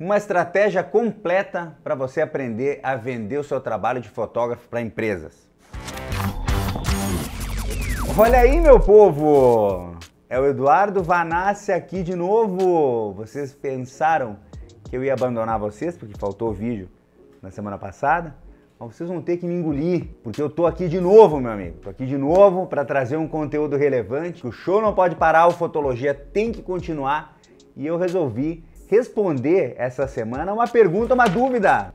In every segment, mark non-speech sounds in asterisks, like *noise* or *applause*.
Uma estratégia completa para você aprender a vender o seu trabalho de fotógrafo para empresas. Olha aí, meu povo! É o Eduardo Vanassi aqui de novo! Vocês pensaram que eu ia abandonar vocês porque faltou o vídeo na semana passada? Mas vocês vão ter que me engolir, porque eu tô aqui de novo, meu amigo. Tô aqui de novo para trazer um conteúdo relevante. O show não pode parar, o Fotologia tem que continuar e eu resolvi responder essa semana uma pergunta, uma dúvida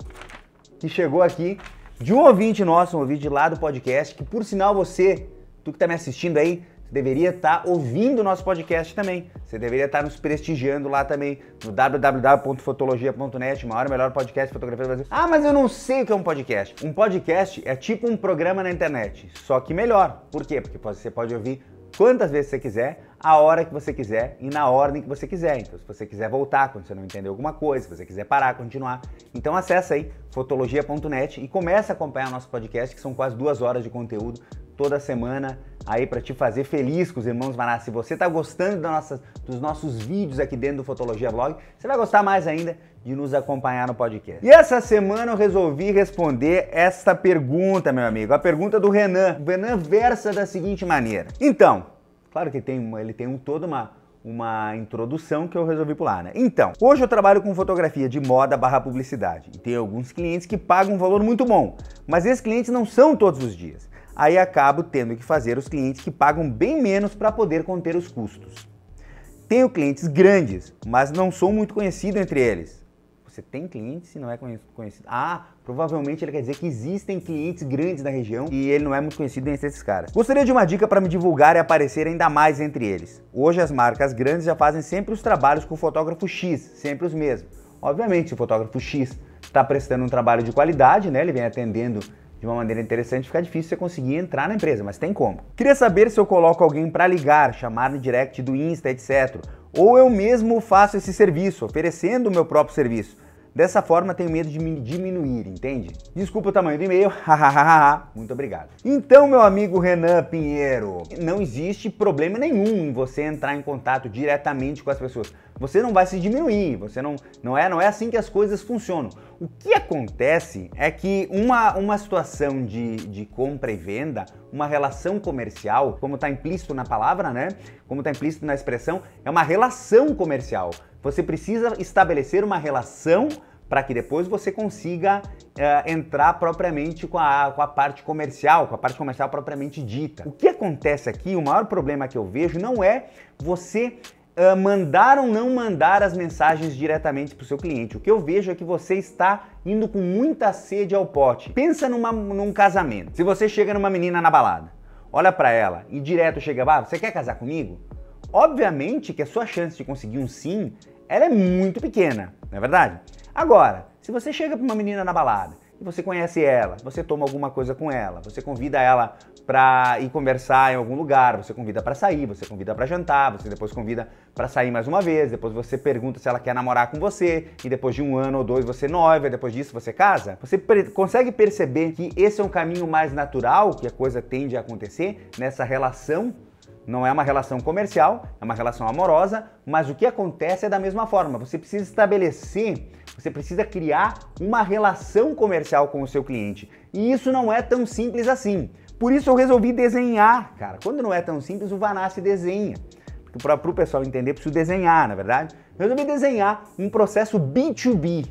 que chegou aqui de um ouvinte nosso, um ouvinte lá do podcast, que por sinal você, tu que tá me assistindo aí, deveria estar tá ouvindo o nosso podcast também. Você deveria estar tá nos prestigiando lá também no www.fotologia.net, maior e melhor podcast de fotografia do Brasil. Ah, mas eu não sei o que é um podcast. Um podcast é tipo um programa na internet, só que melhor. Por quê? Porque você pode ouvir quantas vezes você quiser, a hora que você quiser e na ordem que você quiser. Então, se você quiser voltar quando você não entendeu alguma coisa, se você quiser parar, continuar, então acessa aí fotologia.net e começa a acompanhar nosso podcast, que são quase duas horas de conteúdo toda semana aí para te fazer feliz com os irmãos Maná. Se você está gostando nossa, dos nossos vídeos aqui dentro do Fotologia Blog, você vai gostar mais ainda de nos acompanhar no podcast. E essa semana eu resolvi responder esta pergunta, meu amigo, a pergunta do Renan. O Renan versa da seguinte maneira. Então, claro que tem ele tem um, toda uma uma introdução que eu resolvi pular, né? Então, hoje eu trabalho com fotografia de moda barra publicidade e tenho alguns clientes que pagam um valor muito bom, mas esses clientes não são todos os dias. Aí acabo tendo que fazer os clientes que pagam bem menos para poder conter os custos. Tenho clientes grandes, mas não sou muito conhecido entre eles. Você tem clientes e não é conhecido. Ah, provavelmente ele quer dizer que existem clientes grandes da região e ele não é muito conhecido entre esses caras. Gostaria de uma dica para me divulgar e aparecer ainda mais entre eles. Hoje as marcas grandes já fazem sempre os trabalhos com o fotógrafo X, sempre os mesmos. Obviamente, se o fotógrafo X está prestando um trabalho de qualidade, né? Ele vem atendendo de uma maneira interessante, fica difícil você conseguir entrar na empresa, mas tem como. Queria saber se eu coloco alguém para ligar, chamar no direct do Insta, etc. Ou eu mesmo faço esse serviço, oferecendo o meu próprio serviço. Dessa forma, tenho medo de me diminuir, entende? Desculpa o tamanho do e-mail, *laughs* muito obrigado. Então, meu amigo Renan Pinheiro, não existe problema nenhum em você entrar em contato diretamente com as pessoas. Você não vai se diminuir, você não, não, é, não é assim que as coisas funcionam. O que acontece é que uma, uma situação de, de compra e venda, uma relação comercial, como está implícito na palavra, né? Como está implícito na expressão, é uma relação comercial. Você precisa estabelecer uma relação para que depois você consiga eh, entrar propriamente com a, com a parte comercial, com a parte comercial propriamente dita. O que acontece aqui, o maior problema que eu vejo não é você uh, mandar ou não mandar as mensagens diretamente para o seu cliente. O que eu vejo é que você está indo com muita sede ao pote. Pensa numa, num casamento. Se você chega numa menina na balada, olha para ela e direto chega, ah, você quer casar comigo? Obviamente que a sua chance de conseguir um sim, ela é muito pequena, não é verdade? Agora, se você chega para uma menina na balada você conhece ela, você toma alguma coisa com ela, você convida ela para ir conversar em algum lugar, você convida para sair, você convida para jantar, você depois convida para sair mais uma vez, depois você pergunta se ela quer namorar com você e depois de um ano ou dois você noiva, depois disso você casa. Você consegue perceber que esse é um caminho mais natural que a coisa tende a acontecer nessa relação não é uma relação comercial, é uma relação amorosa, mas o que acontece é da mesma forma. Você precisa estabelecer, você precisa criar uma relação comercial com o seu cliente. E isso não é tão simples assim. Por isso eu resolvi desenhar, cara. Quando não é tão simples, o Vanassi desenha. Para o pessoal entender, preciso desenhar, na é verdade. Eu resolvi desenhar um processo B2B,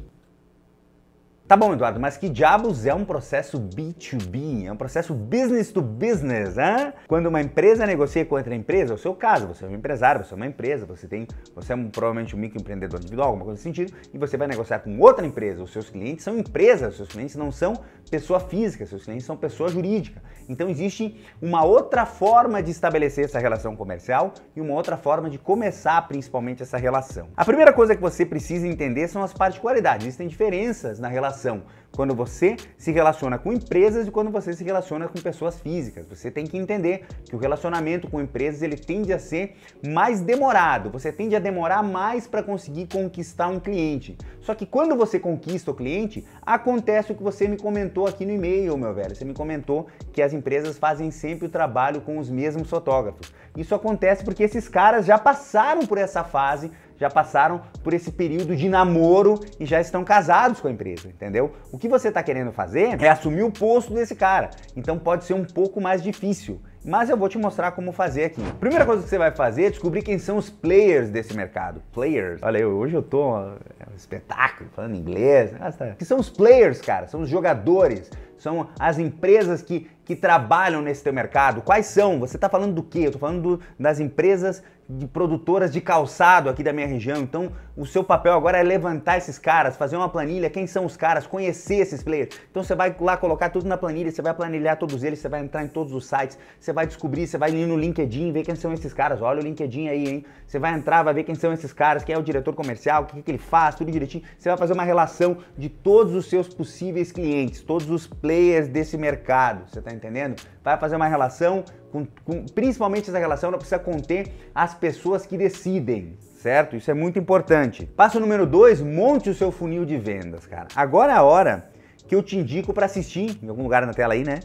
Tá bom, Eduardo, mas que diabos é um processo B2B? É um processo business to business, hein? Quando uma empresa negocia com outra empresa, é o seu caso, você é um empresário, você é uma empresa, você tem, você é um, provavelmente um microempreendedor individual, alguma coisa nesse sentido, e você vai negociar com outra empresa. Os seus clientes são empresas, os seus clientes não são pessoa física, seus clientes são pessoa jurídica. Então existe uma outra forma de estabelecer essa relação comercial e uma outra forma de começar principalmente essa relação. A primeira coisa que você precisa entender são as particularidades. Existem diferenças na relação relação quando você se relaciona com empresas e quando você se relaciona com pessoas físicas. Você tem que entender que o relacionamento com empresas ele tende a ser mais demorado. Você tende a demorar mais para conseguir conquistar um cliente. Só que quando você conquista o cliente, acontece o que você me comentou aqui no e-mail, meu velho. Você me comentou que as empresas fazem sempre o trabalho com os mesmos fotógrafos. Isso acontece porque esses caras já passaram por essa fase já passaram por esse período de namoro e já estão casados com a empresa, entendeu? O que você está querendo fazer é assumir o posto desse cara. Então pode ser um pouco mais difícil mas eu vou te mostrar como fazer aqui. Primeira coisa que você vai fazer é descobrir quem são os players desse mercado. Players. Olha, eu, hoje eu tô é um espetáculo falando inglês. Né? Tá. que são os players, cara? São os jogadores, são as empresas que, que trabalham nesse teu mercado. Quais são? Você está falando do quê? Eu estou falando do, das empresas de produtoras de calçado aqui da minha região. Então, o seu papel agora é levantar esses caras, fazer uma planilha, quem são os caras, conhecer esses players. Então, você vai lá colocar tudo na planilha, você vai planilhar todos eles, você vai entrar em todos os sites, você vai descobrir, você vai ir no LinkedIn, ver quem são esses caras. Olha o LinkedIn aí, hein? Você vai entrar, vai ver quem são esses caras, quem é o diretor comercial, o que, que ele faz, tudo direitinho. Você vai fazer uma relação de todos os seus possíveis clientes, todos os players players desse mercado, você está entendendo? Vai fazer uma relação, com, com, principalmente essa relação ela precisa conter as pessoas que decidem, certo? Isso é muito importante. Passo número dois, monte o seu funil de vendas, cara. Agora é a hora que eu te indico para assistir, em algum lugar na tela aí, né?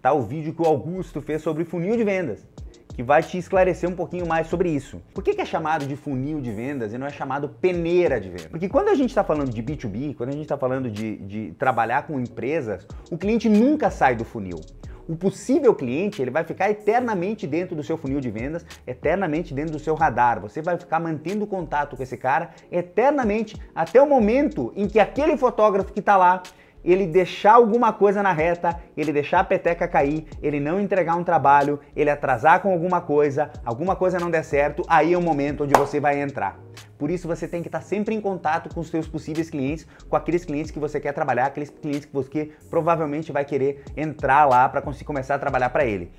Tá o vídeo que o Augusto fez sobre funil de vendas que vai te esclarecer um pouquinho mais sobre isso. Por que, que é chamado de funil de vendas e não é chamado peneira de vendas? Porque quando a gente está falando de B2B, quando a gente está falando de, de trabalhar com empresas, o cliente nunca sai do funil o possível cliente ele vai ficar eternamente dentro do seu funil de vendas, eternamente dentro do seu radar. Você vai ficar mantendo contato com esse cara eternamente até o momento em que aquele fotógrafo que está lá ele deixar alguma coisa na reta, ele deixar a peteca cair, ele não entregar um trabalho, ele atrasar com alguma coisa, alguma coisa não der certo, aí é o momento onde você vai entrar. Por isso você tem que estar sempre em contato com os seus possíveis clientes, com aqueles clientes que você quer trabalhar, aqueles clientes que você provavelmente vai querer entrar lá para conseguir começar a trabalhar para ele.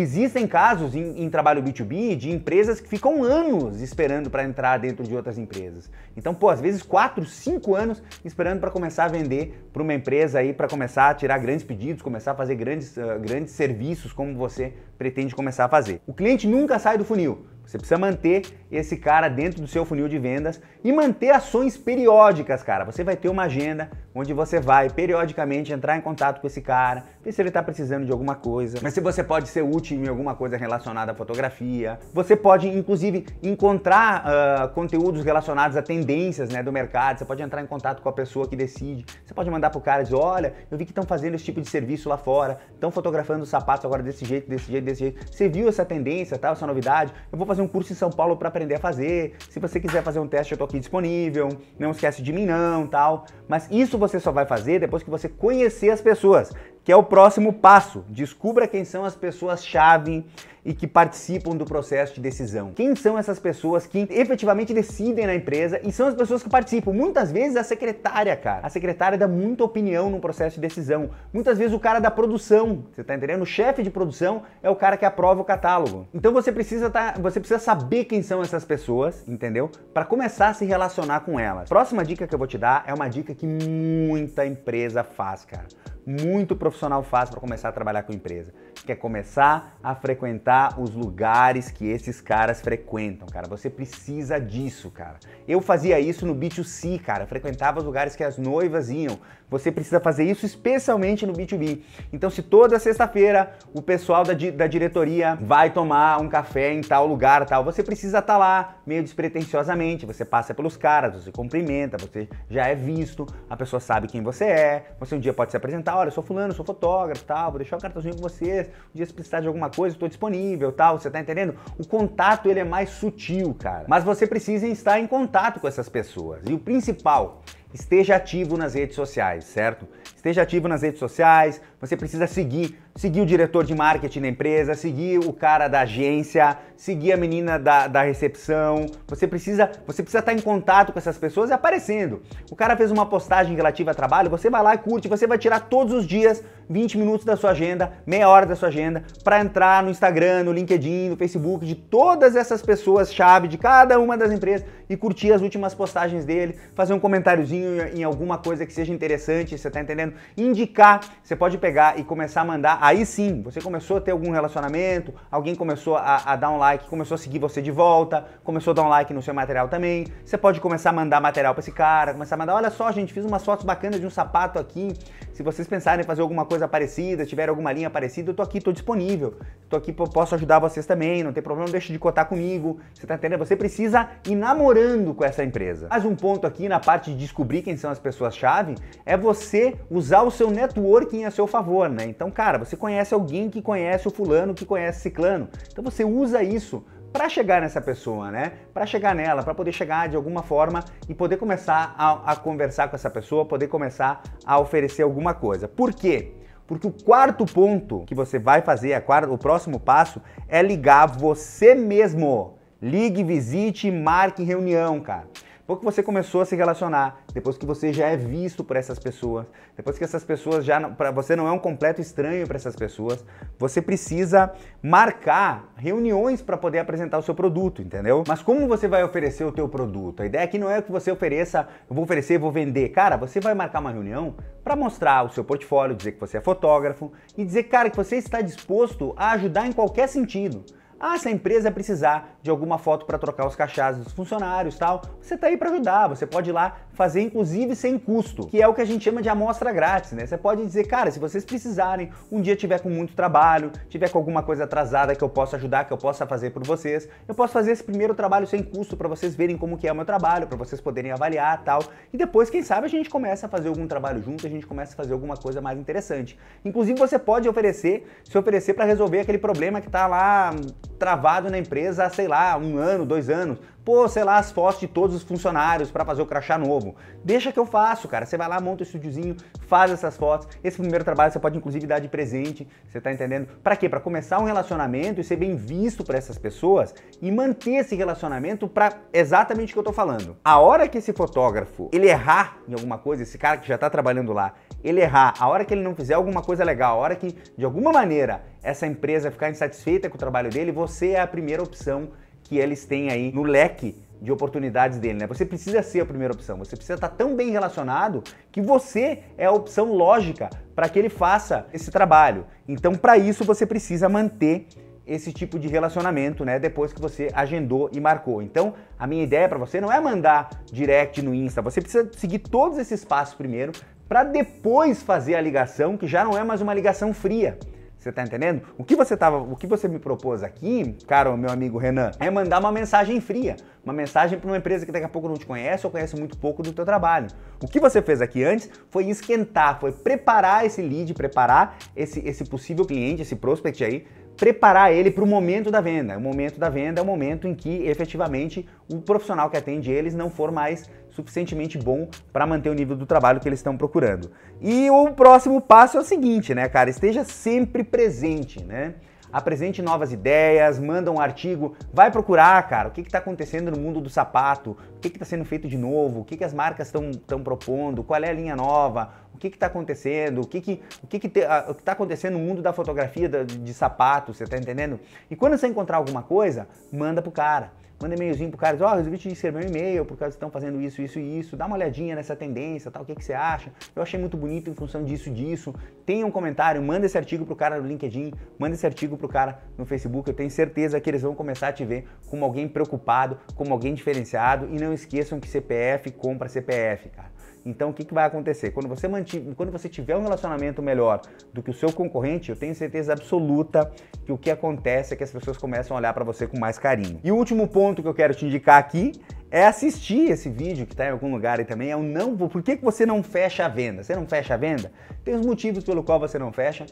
Existem casos em, em, trabalho B2B de empresas que ficam anos esperando para entrar dentro de outras empresas. Então, pô, às vezes 4, 5 anos esperando para começar a vender para uma empresa aí, para começar a tirar grandes pedidos, começar a fazer grandes, uh, grandes serviços como você pretende começar a fazer. O cliente nunca sai do funil. Você precisa manter esse cara dentro do seu funil de vendas e manter ações periódicas, cara. Você vai ter uma agenda onde você vai periodicamente entrar em contato com esse cara, se ele está precisando de alguma coisa, mas se você pode ser útil em alguma coisa relacionada à fotografia. Você pode, inclusive, encontrar uh, conteúdos relacionados a tendências né, do mercado. Você pode entrar em contato com a pessoa que decide. Você pode mandar pro cara e dizer: olha, eu vi que estão fazendo esse tipo de serviço lá fora, estão fotografando os sapatos agora desse jeito, desse jeito, desse jeito. Você viu essa tendência, tá? essa novidade? Eu vou fazer um curso em São Paulo para aprender a fazer. Se você quiser fazer um teste, eu tô aqui disponível. Não esquece de mim, não, tal. Mas isso você só vai fazer depois que você conhecer as pessoas que é o próximo passo. Descubra quem são as pessoas-chave e que participam do processo de decisão. Quem são essas pessoas que efetivamente decidem na empresa e são as pessoas que participam? Muitas vezes a secretária, cara. A secretária dá muita opinião no processo de decisão. Muitas vezes o cara da produção, você tá entendendo? O chefe de produção é o cara que aprova o catálogo. Então você precisa tá, você precisa saber quem são essas pessoas, entendeu? Para começar a se relacionar com elas. Próxima dica que eu vou te dar é uma dica que muita empresa faz, cara. Muito profissional faz para começar a trabalhar com empresa. Quer começar a frequentar os lugares que esses caras frequentam, cara. Você precisa disso, cara. Eu fazia isso no B2C, cara. Frequentava os lugares que as noivas iam. Você precisa fazer isso especialmente no B2B. Então, se toda sexta-feira o pessoal da, di da diretoria vai tomar um café em tal lugar, tal, você precisa estar tá lá meio despretensiosamente. Você passa pelos caras, você cumprimenta, você já é visto, a pessoa sabe quem você é. Você um dia pode se apresentar: olha, eu sou fulano, eu sou fotógrafo, tal, vou deixar o um cartãozinho com vocês. Um dia se precisar de alguma coisa, estou disponível acessível, tal, você tá entendendo? O contato ele é mais sutil, cara. Mas você precisa estar em contato com essas pessoas. E o principal, esteja ativo nas redes sociais, certo? Esteja ativo nas redes sociais, você precisa seguir, seguir o diretor de marketing da empresa, seguir o cara da agência, seguir a menina da, da recepção. Você precisa, você precisa estar em contato com essas pessoas e aparecendo. O cara fez uma postagem relativa a trabalho, você vai lá e curte, você vai tirar todos os dias 20 minutos da sua agenda, meia hora da sua agenda, para entrar no Instagram, no LinkedIn, no Facebook, de todas essas pessoas-chave de cada uma das empresas e curtir as últimas postagens dele, fazer um comentáriozinho em alguma coisa que seja interessante, você tá entendendo? Indicar, você pode pegar pegar e começar a mandar, aí sim, você começou a ter algum relacionamento, alguém começou a, a, dar um like, começou a seguir você de volta, começou a dar um like no seu material também. Você pode começar a mandar material para esse cara, começar a mandar, olha só, gente, fiz umas fotos bacanas de um sapato aqui. Se vocês pensarem em fazer alguma coisa parecida, tiver alguma linha parecida, eu tô aqui, tô disponível. Tô aqui, posso ajudar vocês também, não tem problema, deixa de cotar comigo. Você tá entendendo? Você precisa ir namorando com essa empresa. Mas um ponto aqui na parte de descobrir quem são as pessoas-chave é você usar o seu networking a seu favor favor, né? Então, cara, você conhece alguém que conhece o fulano, que conhece ciclano. Então você usa isso para chegar nessa pessoa, né? Para chegar nela, para poder chegar de alguma forma e poder começar a, a, conversar com essa pessoa, poder começar a oferecer alguma coisa. Por quê? Porque o quarto ponto que você vai fazer, quarta, o próximo passo, é ligar você mesmo. Ligue, visite, marque reunião, cara. Depois que você começou a se relacionar, depois que você já é visto por essas pessoas, depois que essas pessoas já para você não é um completo estranho para essas pessoas, você precisa marcar reuniões para poder apresentar o seu produto, entendeu? Mas como você vai oferecer o teu produto? A ideia aqui não é que você ofereça, eu vou oferecer, vou vender. Cara, você vai marcar uma reunião para mostrar o seu portfólio, dizer que você é fotógrafo e dizer, cara, que você está disposto a ajudar em qualquer sentido. Ah, se a empresa precisar, de alguma foto para trocar os cachás dos funcionários tal, você tá aí para ajudar, você pode ir lá fazer inclusive sem custo, que é o que a gente chama de amostra grátis, né? Você pode dizer, cara, se vocês precisarem, um dia tiver com muito trabalho, tiver com alguma coisa atrasada que eu possa ajudar, que eu possa fazer por vocês, eu posso fazer esse primeiro trabalho sem custo para vocês verem como que é o meu trabalho, para vocês poderem avaliar tal, e depois, quem sabe, a gente começa a fazer algum trabalho junto, a gente começa a fazer alguma coisa mais interessante. Inclusive, você pode oferecer, se oferecer para resolver aquele problema que tá lá hum, travado na empresa, sei lá, lá, um ano, dois anos, pô, sei lá, as fotos de todos os funcionários para fazer o crachá novo. Deixa que eu faço, cara. Você vai lá, monta o estúdiozinho, faz essas fotos. Esse primeiro trabalho você pode inclusive dar de presente, você tá entendendo? Para quê? Para começar um relacionamento e ser bem visto para essas pessoas e manter esse relacionamento para exatamente o que eu tô falando. A hora que esse fotógrafo, ele errar em alguma coisa, esse cara que já tá trabalhando lá, ele errar, a hora que ele não fizer alguma coisa legal, a hora que de alguma maneira essa empresa ficar insatisfeita com o trabalho dele, você é a primeira opção que eles têm aí no leque de oportunidades dele, né? Você precisa ser a primeira opção, você precisa estar tão bem relacionado que você é a opção lógica para que ele faça esse trabalho. Então, para isso, você precisa manter esse tipo de relacionamento, né? Depois que você agendou e marcou. Então, a minha ideia para você não é mandar direct no Insta, você precisa seguir todos esses passos primeiro para depois fazer a ligação, que já não é mais uma ligação fria. Você tá entendendo? O que você tava, o que você me propôs aqui, cara, meu amigo Renan, é mandar uma mensagem fria, uma mensagem para uma empresa que daqui a pouco não te conhece ou conhece muito pouco do teu trabalho. O que você fez aqui antes foi esquentar, foi preparar esse lead, preparar esse esse possível cliente, esse prospect aí preparar ele para o momento da venda. O momento da venda é o momento em que efetivamente o profissional que atende eles não for mais suficientemente bom para manter o nível do trabalho que eles estão procurando. E o próximo passo é o seguinte, né, cara? Esteja sempre presente, né? apresente novas ideias, manda um artigo, vai procurar, cara, o que está acontecendo no mundo do sapato, o que está sendo feito de novo, o que, que as marcas estão propondo, qual é a linha nova, o que está acontecendo, o que que, o que, que, que tá acontecendo no mundo da fotografia de, de sapato, você está entendendo? E quando você encontrar alguma coisa, manda pro cara manda e-mailzinho pro cara, ó, oh, resolvi te escrever um e-mail por causa que estão fazendo isso, isso e isso, dá uma olhadinha nessa tendência, tal, o que, que você acha? Eu achei muito bonito em função disso, disso. Tenha um comentário, manda esse artigo pro cara no LinkedIn, manda esse artigo pro cara no Facebook, eu tenho certeza que eles vão começar a te ver como alguém preocupado, como alguém diferenciado e não esqueçam que CPF compra CPF, cara. Então, o que, que vai acontecer? Quando você, mantive, quando você tiver um relacionamento melhor do que o seu concorrente, eu tenho certeza absoluta que o que acontece é que as pessoas começam a olhar para você com mais carinho. E o último ponto que eu quero te indicar aqui é assistir esse vídeo que está em algum lugar e também é o não. Por que, que você não fecha a venda? Você não fecha a venda? Tem os motivos pelo qual você não fecha.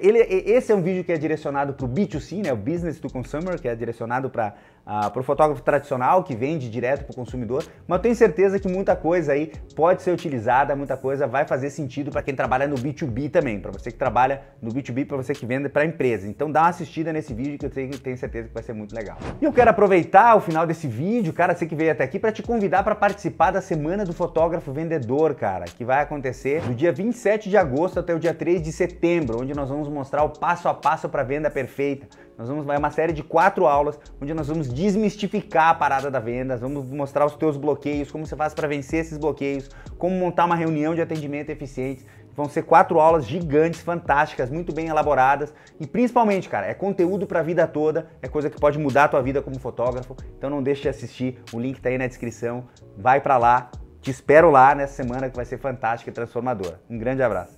Ele, esse é um vídeo que é direcionado para o B2C, né? o Business to Consumer, que é direcionado para uh, o fotógrafo tradicional que vende direto para o consumidor. Mas eu tenho certeza que muita coisa aí pode ser utilizada, muita coisa vai fazer sentido para quem trabalha no B2B também, para você que trabalha no B2B, para você que vende para a empresa. Então dá uma assistida nesse vídeo que eu tenho, tenho certeza que vai ser muito legal. E eu quero aproveitar o final desse vídeo, cara, você que vê até aqui para te convidar para participar da Semana do Fotógrafo Vendedor, cara, que vai acontecer do dia 27 de agosto até o dia 3 de setembro, onde nós vamos mostrar o passo a passo para venda perfeita. Nós vamos vai uma série de quatro aulas onde nós vamos desmistificar a parada da venda, vamos mostrar os teus bloqueios, como você faz para vencer esses bloqueios, como montar uma reunião de atendimento eficiente. Vão ser quatro aulas gigantes, fantásticas, muito bem elaboradas e principalmente, cara, é conteúdo para a vida toda, é coisa que pode mudar a tua vida como fotógrafo. Então não deixe de assistir, o link tá aí na descrição. Vai para lá. Te espero lá nessa semana que vai ser fantástica e transformadora. Um grande abraço.